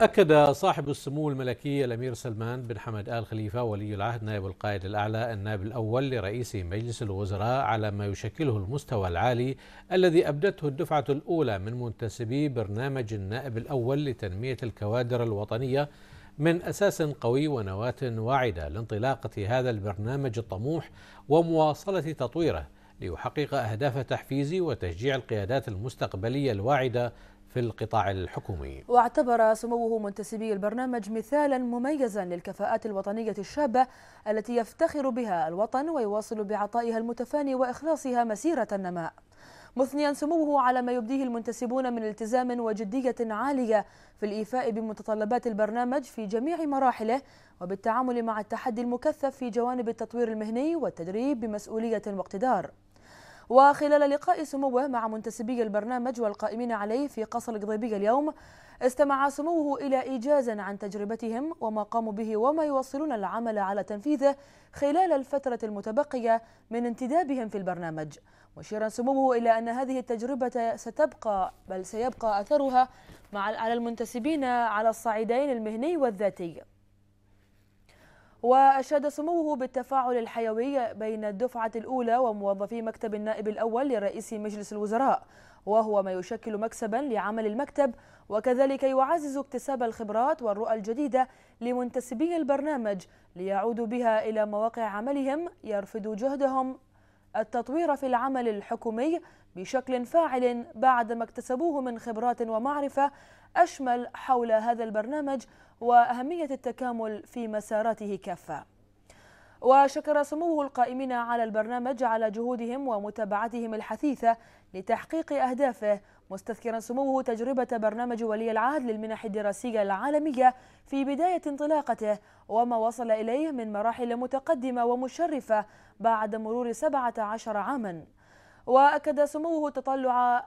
أكد صاحب السمو الملكي الأمير سلمان بن حمد آل خليفة ولي العهد نائب القائد الأعلى النائب الأول لرئيس مجلس الوزراء على ما يشكله المستوى العالي الذي أبدته الدفعة الأولى من منتسبي برنامج النائب الأول لتنمية الكوادر الوطنية من أساس قوي ونواة واعدة لانطلاقة هذا البرنامج الطموح ومواصلة تطويره ليحقق أهداف تحفيز وتشجيع القيادات المستقبلية الواعدة في القطاع الحكومي واعتبر سموه منتسبي البرنامج مثالا مميزا للكفاءات الوطنية الشابة التي يفتخر بها الوطن ويواصل بعطائها المتفاني وإخلاصها مسيرة النماء مثنيا سموه على ما يبديه المنتسبون من التزام وجدية عالية في الإيفاء بمتطلبات البرنامج في جميع مراحله وبالتعامل مع التحدي المكثف في جوانب التطوير المهني والتدريب بمسؤولية واقتدار وخلال لقاء سموه مع منتسبي البرنامج والقائمين عليه في قصر القضيبية اليوم استمع سموه إلى ايجاز عن تجربتهم وما قاموا به وما يواصلون العمل على تنفيذه خلال الفترة المتبقية من انتدابهم في البرنامج مشيرا سموه إلى أن هذه التجربة ستبقى بل سيبقى أثرها مع على المنتسبين على الصعيدين المهني والذاتي وأشاد سموه بالتفاعل الحيوي بين الدفعة الأولى وموظفي مكتب النائب الأول لرئيس مجلس الوزراء وهو ما يشكل مكسبا لعمل المكتب وكذلك يعزز اكتساب الخبرات والرؤى الجديدة لمنتسبي البرنامج ليعودوا بها إلى مواقع عملهم يرفدوا جهدهم التطوير في العمل الحكومي بشكل فاعل بعدما اكتسبوه من خبرات ومعرفة أشمل حول هذا البرنامج وأهمية التكامل في مساراته كافة وشكر سموه القائمين على البرنامج على جهودهم ومتابعتهم الحثيثة لتحقيق أهدافه مستذكرا سموه تجربة برنامج ولي العهد للمنح الدراسية العالمية في بداية انطلاقته وما وصل إليه من مراحل متقدمة ومشرفة بعد مرور 17 عاما وأكد سموه تطلع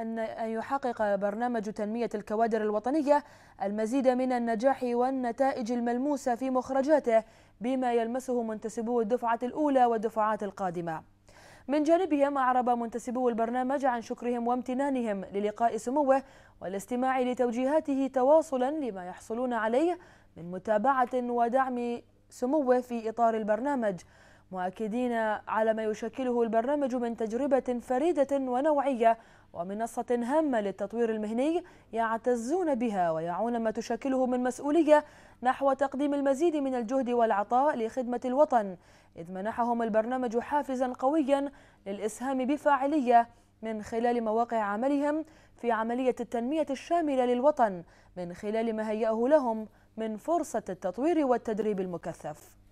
أن يحقق برنامج تنمية الكوادر الوطنية المزيد من النجاح والنتائج الملموسة في مخرجاته بما يلمسه منتسبو الدفعة الأولى والدفعات القادمة من جانبهم أعرب منتسبو البرنامج عن شكرهم وامتنانهم للقاء سموه والاستماع لتوجيهاته تواصلا لما يحصلون عليه من متابعة ودعم سموه في إطار البرنامج مؤكدين على ما يشكله البرنامج من تجربة فريدة ونوعية ومنصة هامة للتطوير المهني يعتزون بها ويعون ما تشكله من مسؤولية نحو تقديم المزيد من الجهد والعطاء لخدمة الوطن إذ منحهم البرنامج حافزا قويا للإسهام بفاعلية من خلال مواقع عملهم في عملية التنمية الشاملة للوطن من خلال ما هيأه لهم من فرصة التطوير والتدريب المكثف